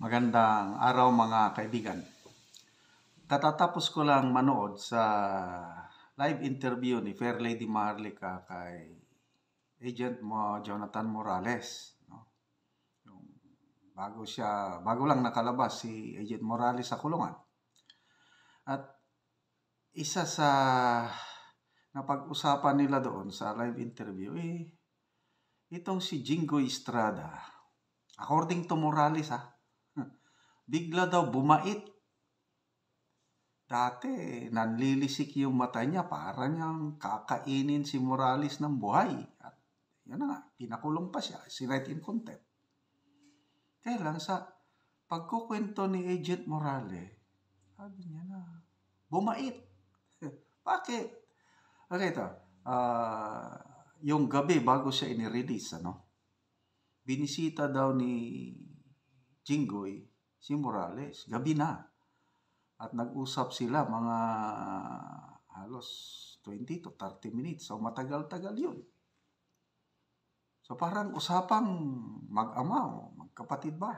Magandang araw mga kaibigan. Katatapos ko lang manood sa live interview ni Fair Lady Maharlika kay agent mo Jonathan Morales. No? Yung bago, siya, bago lang nakalabas si agent Morales sa kulungan. At isa sa napag-usapan nila doon sa live interview, eh, itong si Jingo Estrada. According to Morales, ah, bigla daw bumait. Dati, nanlilisik yung mata niya para niyang kakainin si Morales ng buhay. At yan nga, pinakulong pa siya, si sinight in contempt. Kaya lang sa pagkukwento ni Agent Morales, sabi niya na, bumait. Bakit? Okay, ito. Uh, yung gabi bago siya inirelease, ano? Binisita daw ni Jinggoy si Morales. Gabi na. At nag-usap sila mga halos 20 to 30 minutes. So matagal-tagal yun. So parang usapang mag-ama o magkapatid ba?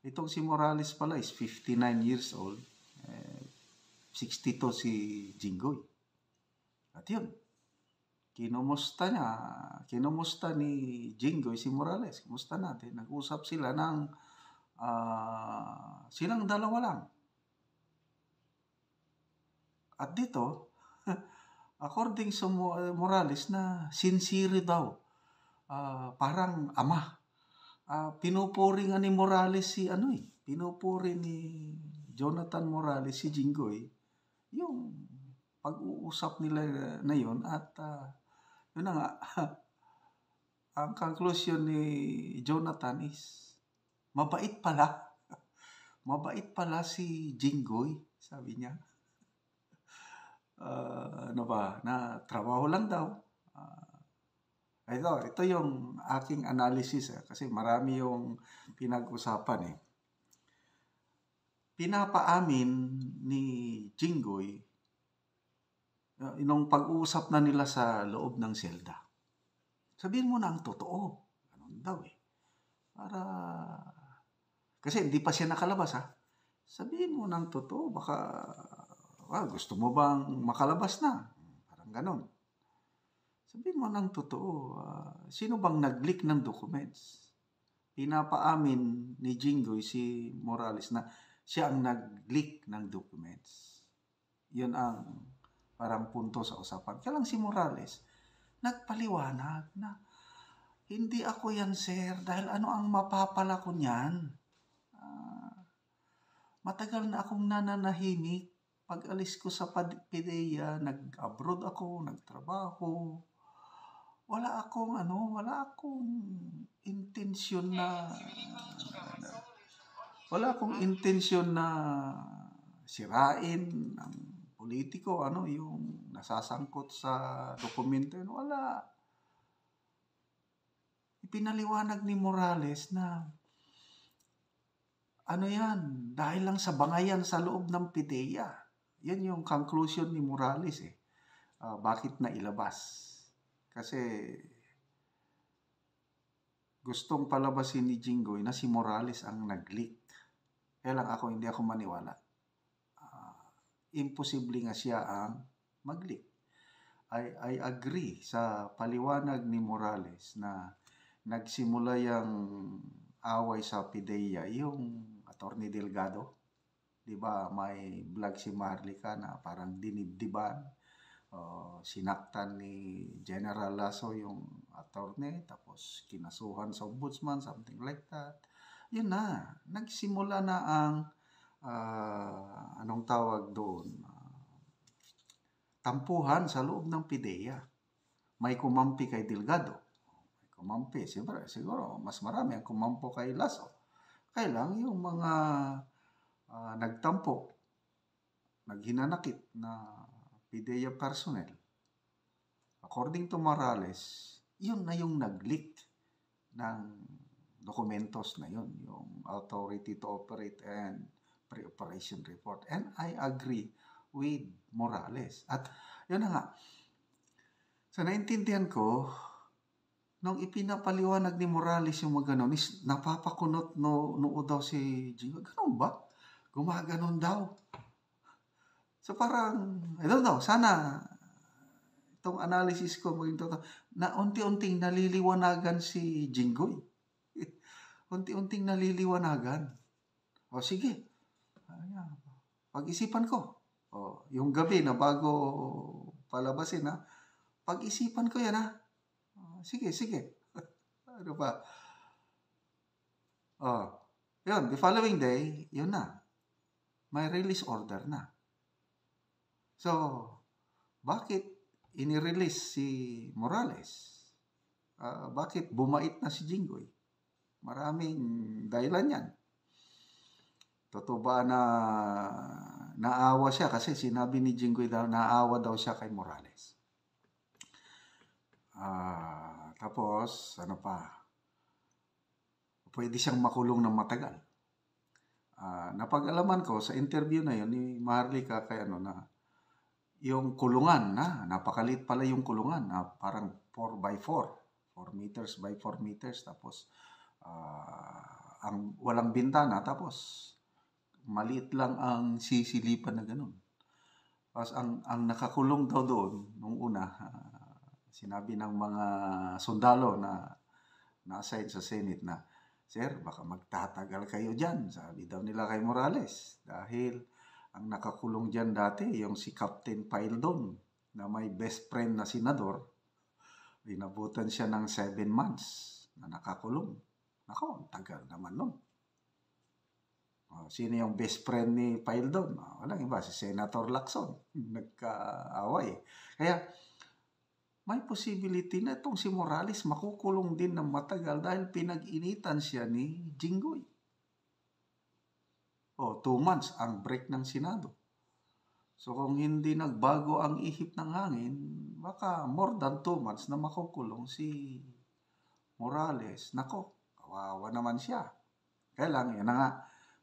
Itong si Morales pala is 59 years old. Eh, 62 si Jinggoy. At yun, kinumusta niya, kinumusta ni Jingoy si Morales. Kumusta natin? Nag-usap sila ng uh, silang dalawa lang. At dito, according sa Morales na sincere daw, uh, parang ama. Uh, ah, pinupuri nga ni Morales si ano eh, pinupuri ni Jonathan Morales si Jinggoy yung pag-uusap nila na yon at uh, yun na nga ang conclusion ni Jonathan is Mabait pala. Mabait pala si Jingoy, sabi niya. Uh, ano ba, na trabaho lang daw. Uh, ito, ito yung aking analysis eh, kasi marami yung pinag-usapan eh. Pinapaamin ni Jingoy uh, nung pag-uusap na nila sa loob ng selda. Sabihin mo na ang totoo. Ganun daw eh. Para kasi hindi pa siya nakalabas ha. Sabihin mo ng totoo, baka ah, gusto mo bang makalabas na? Parang ganon. Sabihin mo ng totoo, uh, sino bang nag-leak ng documents? Pinapaamin ni Jingoy si Morales na siya ang nag-leak ng documents. Yun ang parang punto sa usapan. Kaya lang si Morales, nagpaliwanag na, hindi ako yan sir, dahil ano ang mapapala ko niyan? Matagal na akong nananahimik. Pag alis ko sa Pideya, nag-abroad ako, nagtrabaho. Wala akong ano, wala akong intensyon na wala akong intensyon na sirain ang politiko, ano, yung nasasangkot sa dokumento. Wala. Ipinaliwanag ni Morales na ano yan, dahil lang sa bangayan sa loob ng pideya. Yan yung conclusion ni Morales eh. Uh, bakit na ilabas? Kasi gustong palabasin ni Jingoy na si Morales ang nag-leak. Kaya lang ako, hindi ako maniwala. Uh, imposible nga siya ang mag-leak. I, I agree sa paliwanag ni Morales na nagsimula yung away sa Pidea, yung Attorney Delgado. 'Di ba may vlog si Marlica na parang dinibdiban uh, sinaktan ni General Lasso yung attorney tapos kinasuhan sa ombudsman something like that. Yun na, nagsimula na ang uh, anong tawag doon? Uh, tampuhan sa loob ng PIDEA. May kumampi kay Delgado may kumampi. Siyempre, siguro, mas marami ang kumampo kay Lasso ay lang yung mga uh, nagtampo, naghinanakit na PIDEA personnel, according to Morales, yun na yung nag-leak ng dokumentos na yun, yung Authority to Operate and Pre-Operation Report. And I agree with Morales. At yun na nga, so naintindihan ko, nung ipinapaliwanag ni Morales yung mga ganun, is napapakunot no, noo daw si Gio. Ganun ba? Gumaganon daw. So parang, I don't know, sana itong analysis ko maging totoo, na unti-unting naliliwanagan si Jingoy. unti-unting naliliwanagan. O sige, Ayan. pag-isipan ko. O, yung gabi na bago palabasin ha, pag-isipan ko yan ha Sige, sige. ano ba? Oh. Yun, the following day, yun na. May release order na. So, bakit inirelease si Morales? Uh, bakit bumait na si Jinggoy? Maraming dahilan yan. Totoo ba na naawa siya? Kasi sinabi ni Jinggoy daw, naawa daw siya kay Morales. Ah... Uh, tapos, ano pa? Pwede siyang makulong ng matagal. Uh, napag-alaman ko sa interview na yun ni Maharlika kay ano na yung kulungan na napakalit pala yung kulungan na parang 4 by 4 4 meters by 4 meters tapos uh, ang walang bintana tapos maliit lang ang sisilipan na ganun. Tapos ang, ang nakakulong daw doon nung una, uh, sinabi ng mga sundalo na na-assign sa Senate na, Sir, baka magtatagal kayo dyan, sabi daw nila kay Morales. Dahil ang nakakulong dyan dati, yung si Captain Paildon, na may best friend na senador, rinabutan siya ng 7 months na nakakulong. Nako, tagal naman nun. O, oh, sino yung best friend ni Paildon? O, oh, walang iba, si Senator Lacson. Nagkaaway. Kaya, may possibility na itong si Morales makukulong din ng matagal dahil pinag-initan siya ni Jinggoy. O, two months ang break ng Senado. So, kung hindi nagbago ang ihip ng hangin, baka more than two months na makukulong si Morales. Nako, kawawa naman siya. Kaya lang, yan na nga,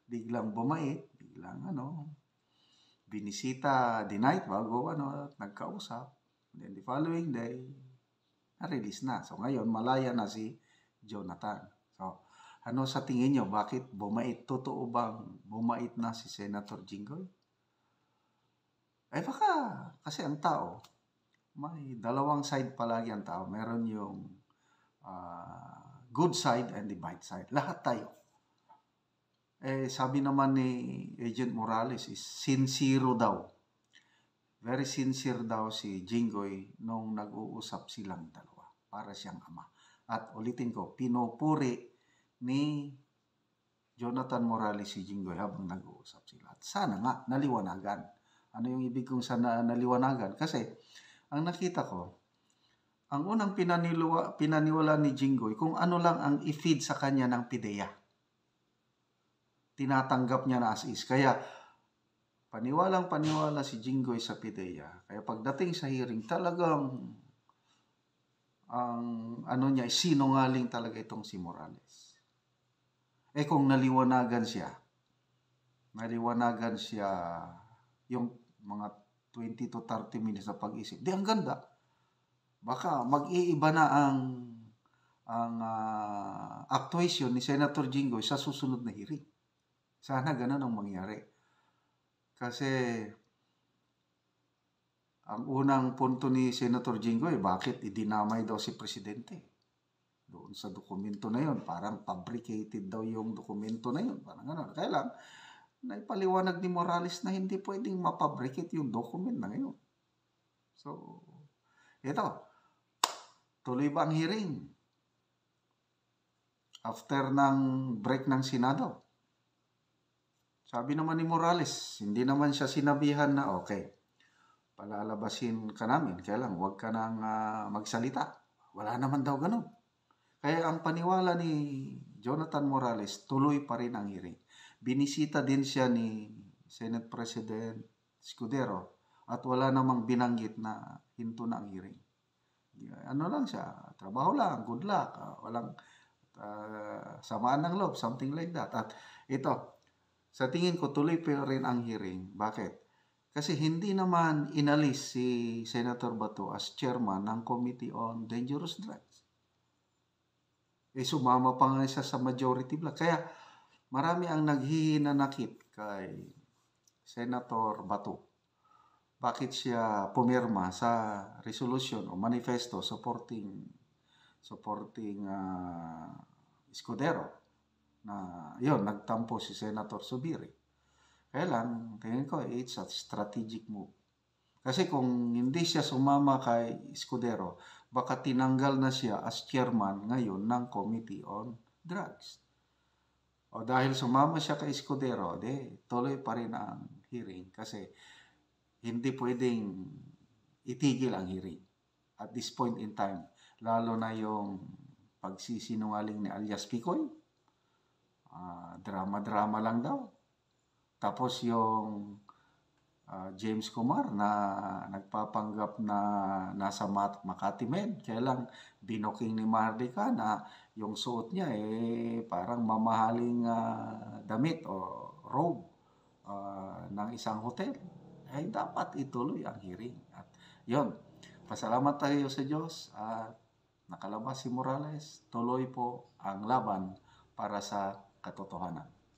biglang bumait, biglang ano, binisita, denied bago ano, at nagkausap. Then the following day, na-release na. So ngayon, malaya na si Jonathan. So, ano sa tingin nyo? Bakit bumait? Totoo bang bumait na si Senator Jinggoy? Eh baka, kasi ang tao, may dalawang side palagi ang tao. Meron yung uh, good side and the bad side. Lahat tayo. Eh, sabi naman ni Agent Morales is sincero daw Very sincere daw si Jingoy nung nag-uusap silang dalawa para siyang ama. At ulitin ko, pinupuri ni Jonathan Morales si Jingoy habang nag-uusap sila. At sana nga, naliwanagan. Ano yung ibig kong sana naliwanagan? Kasi, ang nakita ko, ang unang pinaniwa, pinaniwala ni Jingoy kung ano lang ang i-feed sa kanya ng pideya. Tinatanggap niya na as is. Kaya, Paniwalang paniwala si Jinggoy sa Pideya. Kaya pagdating sa hearing, talagang ang ano niya, sinungaling talaga itong si Morales. Eh kung naliwanagan siya, naliwanagan siya yung mga 20 to 30 minutes na pag-isip. Di ang ganda. Baka mag-iiba na ang ang uh, actuation ni Senator Jinggoy sa susunod na hearing. Sana ganun ang mangyari. Kasi ang unang punto ni Senator Jinggoy, bakit idinamay daw si Presidente? Doon sa dokumento na yon parang fabricated daw yung dokumento na yon Parang ganun. Kaya lang, naipaliwanag ni Morales na hindi pwedeng mapabricate yung document na ngayon. So, ito. Tuloy ba ang hearing? After ng break ng Senado, sabi naman ni Morales, hindi naman siya sinabihan na okay, palalabasin ka namin, kaya lang huwag ka nang uh, magsalita. Wala naman daw ganun. Kaya ang paniwala ni Jonathan Morales, tuloy pa rin ang hearing. Binisita din siya ni Senate President Scudero at wala namang binanggit na hinto na ang hearing. Ano lang siya, trabaho lang, good luck, uh, walang uh, samaan ng loob, something like that. At ito, sa tingin ko, tuloy pa rin ang hearing. Bakit? Kasi hindi naman inalis si Senator Bato as chairman ng Committee on Dangerous Drugs. Eh, sumama pa nga siya sa majority block. Kaya, marami ang naghihinanakit kay Senator Bato. Bakit siya pumirma sa resolution o manifesto supporting supporting uh, Escudero na yon nagtampo si Senator Subiri. Kaya lang, tingin ko, it's a strategic move. Kasi kung hindi siya sumama kay Escudero, baka tinanggal na siya as chairman ngayon ng Committee on Drugs. O dahil sumama siya kay Escudero, de, tuloy pa rin ang hearing kasi hindi pwedeng itigil ang hearing at this point in time. Lalo na yung pagsisinungaling ni alias Picoy uh, drama-drama lang daw. Tapos yung uh, James Kumar na nagpapanggap na nasa Mat Makati Med, kaya lang binoking ni Mardika na yung suot niya eh parang mamahaling uh, damit o robe uh, ng isang hotel. Ay eh, dapat ituloy ang hearing. At yon, pasalamat tayo sa Diyos at nakalabas si Morales. Tuloy po ang laban para sa ketotohanan.